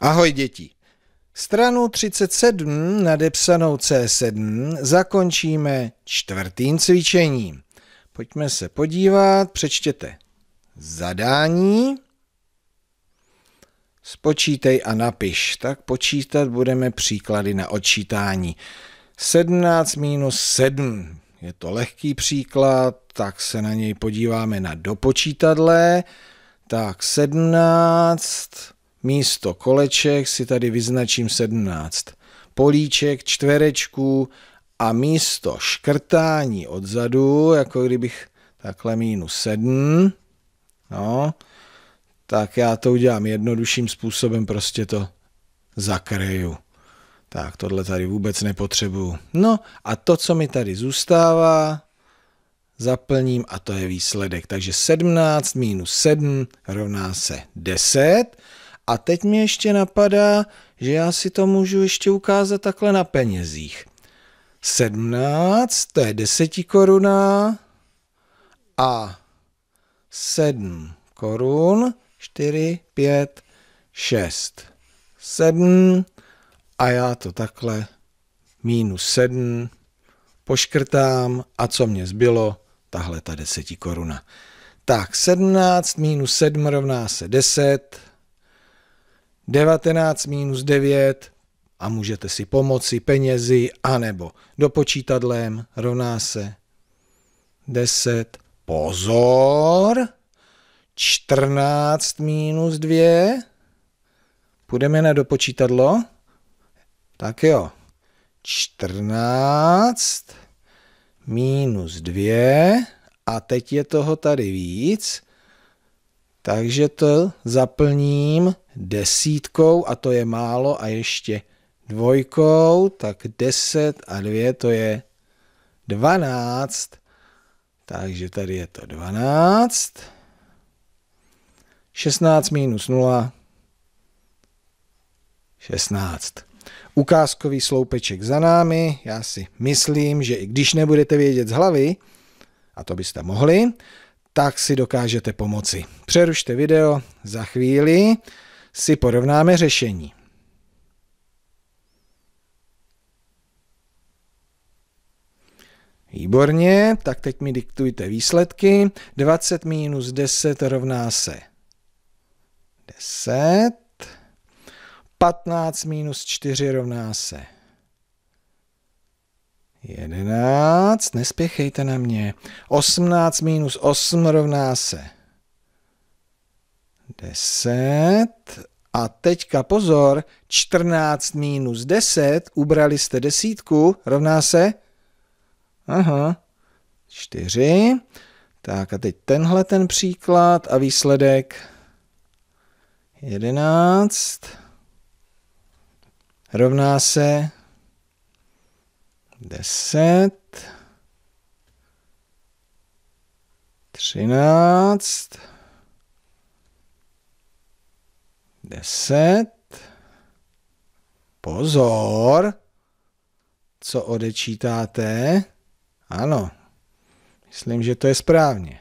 Ahoj děti. Stranu 37 nadepsanou C7 zakončíme čtvrtým cvičením. Pojďme se podívat, přečtěte zadání. Spočítej a napiš. Tak počítat budeme příklady na odčítání. 17 minus 7. Je to lehký příklad, tak se na něj podíváme na dopočítadle. Tak 17 Místo koleček si tady vyznačím 17. Políček, čtverečků a místo škrtání odzadu, jako kdybych takhle minus 7, no, tak já to udělám jednodušším způsobem, prostě to zakryju. Tak, tohle tady vůbec nepotřebuju. No a to, co mi tady zůstává, zaplním a to je výsledek. Takže 17 minus 7 rovná se 10. A teď mě ještě napadá, že já si to můžu ještě ukázat takhle na penězích. 17, to je 10 koruna. a 7 korun, 4, 5, 6, 7 a já to takhle minus 7 poškrtám a co mě zbylo, tahle ta 10 koruna. Tak 17 minus 7 rovná se 10, 19 minus 9 a můžete si pomoci penězi anebo dopočítadlem rovná se 10. Pozor! 14 minus 2. Půjdeme na dopočítadlo. Tak jo. 14 minus 2 a teď je toho tady víc. Takže to zaplním desítkou a to je málo a ještě dvojkou, tak 10 a 2 to je 12. Takže tady je to 12. 16 minus 0, 16. Ukázkový sloupeček za námi. Já si myslím, že i když nebudete vědět z hlavy, a to byste mohli, tak si dokážete pomoci. Přerušte video, za chvíli si porovnáme řešení. Výborně, tak teď mi diktujte výsledky. 20 minus 10 rovná se 10. 15 minus 4 rovná se 11, nespěchejte na mě. 18 minus 8 rovná se 10. A teďka pozor, 14 minus 10, ubrali jste desítku, rovná se? Aha, 4. Tak a teď tenhle ten příklad a výsledek 11 rovná se deset, třináct, deset, pozor, co odečítáte, ano, myslím, že to je správně.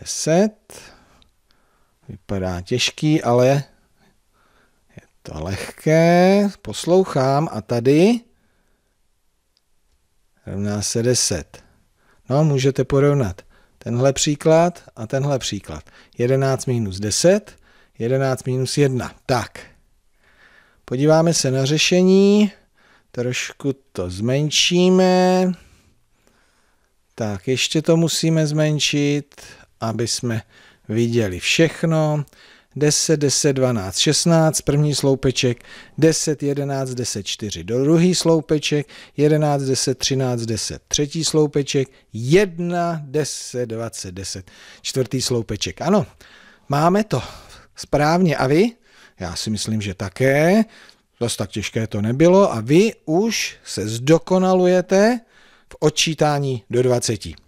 Deset, vypadá těžký, ale to lehké, poslouchám a tady rovná se 10. No, můžete porovnat tenhle příklad a tenhle příklad. 11 minus 10, 11 minus 1. Tak, podíváme se na řešení, trošku to zmenšíme. Tak, ještě to musíme zmenšit, aby jsme viděli všechno. 10, 10, 12, 16, první sloupeček, 10, 11, 10, 4, do druhý sloupeček, 11, 10, 13, 10, třetí sloupeček, 1, 10, 20, 10, čtvrtý sloupeček. Ano, máme to správně. A vy? Já si myslím, že také. Dost tak těžké to nebylo a vy už se zdokonalujete v odčítání do 20.